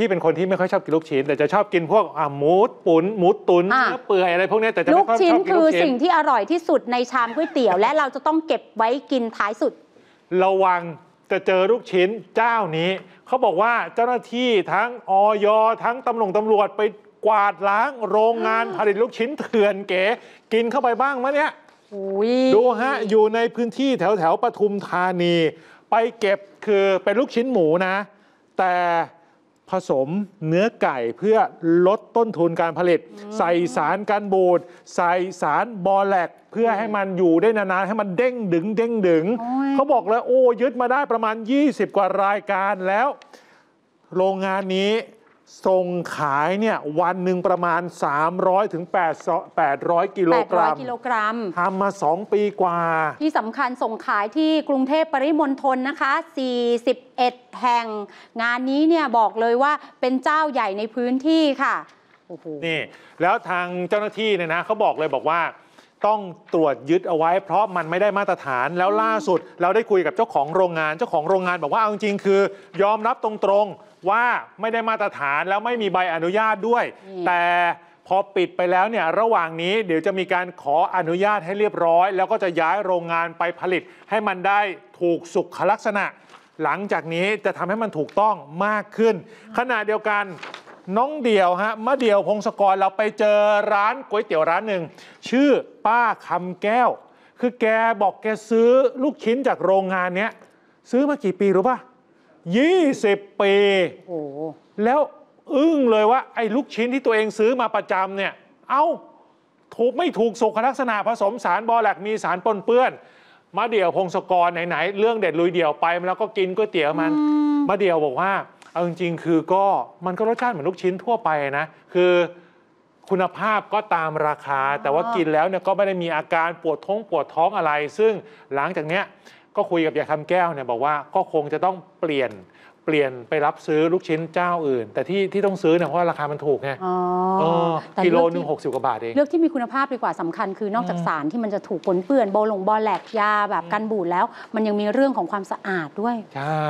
พี่เป็นคนที่ไม่ค่อยชอบกินลูกชิ้น แต่จะชอบกินพวกอ่ะหมูตุ๋นหมูตุ๋นเนื้อเปื่อยอะไรพวกนี้แต่จะลูไม่กชิ้นอบกินคือลูกชิ้สิ่งที่อร่อยที่สุดในชามก๋วยเตี๋ยว และเราจะต้องเก็บไว้กินท้ายสุด ระวังจะเจอลูกชิ้นเจ้านี้ เขาบอกว่าเจ้าหน้าที่ทั้งอยทั้งตำรวจตำรวจไปกวาดล้างโรงงานผลิตลูกชิ้นเถื่อนเก๋กินเข้าไปบ้างไหมเนี่ยดูฮะอยู่ในพื้นที่แถวแถวปทุมธานี ไปเก็บคือเป็นลูกชิ้นหมูนะ แต่ผสมเนื้อไก่เพื่อลดต้นทุนการผลิต ใส่สารกันบูด ใส่สารบอแลก เพื่อให้มันอยู่ได้นานๆให้มันเด้งดึงเด้งดึงเขาบอกแล้วโอ้ยึดมาได้ประมาณ 20 กว่ารายการแล้ว โรงงานนี้ส่งขายเนี่ยวันหนึ่งประมาณ 300 ถึง8 0 0 กิโลกรัมกิโลกรัมทำมา 2 ปีกว่า ที่สำคัญส่งขายที่กรุงเทพปริมณฑลนะคะ 41แห่งงานนี้เนี่ยบอกเลยว่าเป็นเจ้าใหญ่ในพื้นที่ค่ะนี่แล้วทางเจ้าหน้าที่เนี่ยนะเขาบอกเลยบอกว่าต้องตรวจยึดเอาไว้ เพราะมันไม่ได้มาตรฐานแล้วล่าสุดเราได้คุยกับเจ้าของโรงงานเจ้าของโรงงาน บอกว่าเอาจริงคือ ยอมรับตรงๆว่าไม่ได้มาตรฐานแล้วไม่มีใบอนุญาตด้วย แต่พอปิดไปแล้วเนี่ยระหว่างนี้เดี๋ยวจะมีการขออนุญาตให้เรียบร้อย แล้วก็จะย้ายโรงงานไปผลิต ให้มันได้ถูกสุขลักษณะ หลังจากนี้จะทำให้มันถูกต้องมากขึ้นขณะเดียวกันน้องเดี่ยวฮะมะเดี่ยวพงศกรเราไปเจอร้านก๋วยเตี๋ยวร้านหนึ่ง ชื่อป้าคำแก้ว คือแกบอกแกซื้อลูกชิ้นจากโรงงานเนี้ยซื้อมากี่ปีรู้ป่ะ20 ปีโอ้แล้วอึ้งเลยว่าไอ้ลูกชิ้นที่ตัวเองซื้อมาประจำเนี่ย เอ้า ถูก ไม่ถูกสุขลักษณะผสมสารบอแลกมีสารปนเปื้อน มาเดี่ยวพงศกรไหน ๆ เรื่องเด็ดลุยเดี่ยวไป แล้วก็กินก๋วยเตี๋ยวมัน มาเดี่ยวบอกว่าเอาจริงๆคือก็มันก็รสชาติเหมือนลูกชิ้นทั่วไปนะ คือคุณภาพก็ตามราคาแต่ว่ากินแล้วเนี่ยก็ไม่ได้มีอาการปวดท้องปวดท้องอะไร ซึ่งหลังจากเนี้ยก็คุยกับยาคคำแก้วเนี่ยบอกว่าก็คงจะต้องเปลี่ยนเปลี่ยนไปรับซื้อลูกชิ้นเจ้าอื่น แต่ที่ที่ต้องซื้อเนี่ยเพราะราคามันถูกไงอ๋อแต่กิโลหนึ่งหกสิบกว่าบาทเอง เลือกที่มีคุณภาพดีกว่าสำคัญคือนอกจากสารที่มันจะถูกปนเปื้อน โบลงบอแหลกยาแบบกันบูดแล้ว มันยังมีเรื่องของความสะอาดด้วย ใช่